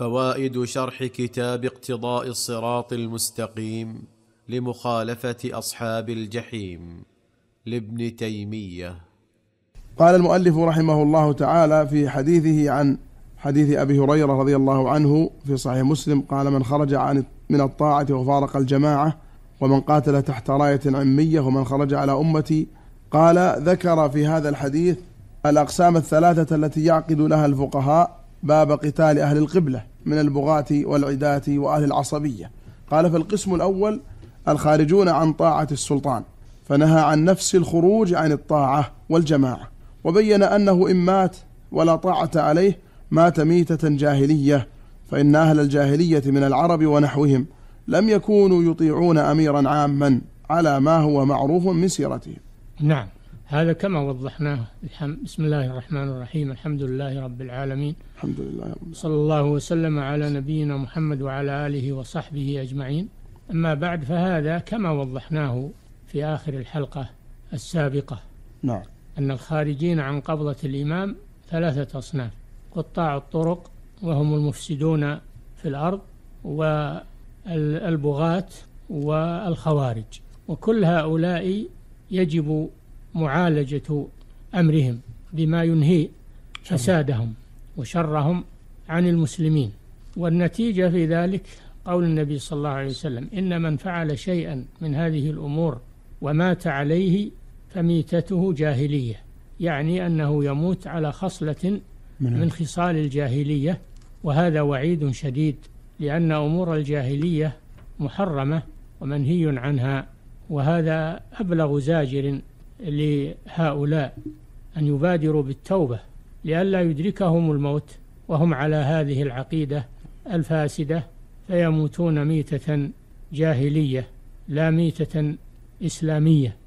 فوائد شرح كتاب اقتضاء الصراط المستقيم لمخالفه اصحاب الجحيم لابن تيميه قال المؤلف رحمه الله تعالى في حديثه عن حديث ابي هريره رضي الله عنه في صحيح مسلم قال من خرج عن من الطاعه وفارق الجماعه ومن قاتل تحت رايه عميه ومن خرج على امتي قال ذكر في هذا الحديث الاقسام الثلاثه التي يعقد لها الفقهاء باب قتال اهل القبله من البغاة والعداة وأهل العصبية قال فالقسم الأول الخارجون عن طاعة السلطان فنهى عن نفس الخروج عن الطاعة والجماعة وبين أنه إن مات ولا طاعة عليه مات ميتة جاهلية فإن أهل الجاهلية من العرب ونحوهم لم يكونوا يطيعون أميرا عاما على ما هو معروف من سيرتهم نعم هذا كما وضحناه بسم الله الرحمن الرحيم الحمد لله رب العالمين الحمد لله رب العالمين. صلى الله وسلم على نبينا محمد وعلى آله وصحبه أجمعين أما بعد فهذا كما وضحناه في آخر الحلقة السابقة نعم أن الخارجين عن قبضة الإمام ثلاثة أصناف قطاع الطرق وهم المفسدون في الأرض والبغاة والخوارج وكل هؤلاء يجب معالجة أمرهم بما ينهي فسادهم وشرهم عن المسلمين والنتيجة في ذلك قول النبي صلى الله عليه وسلم إن من فعل شيئا من هذه الأمور ومات عليه فميتته جاهلية يعني أنه يموت على خصلة من خصال الجاهلية وهذا وعيد شديد لأن أمور الجاهلية محرمة ومنهي عنها وهذا أبلغ زاجر لهؤلاء أن يبادروا بالتوبة لئلا يدركهم الموت وهم على هذه العقيدة الفاسدة فيموتون ميتة جاهلية لا ميتة إسلامية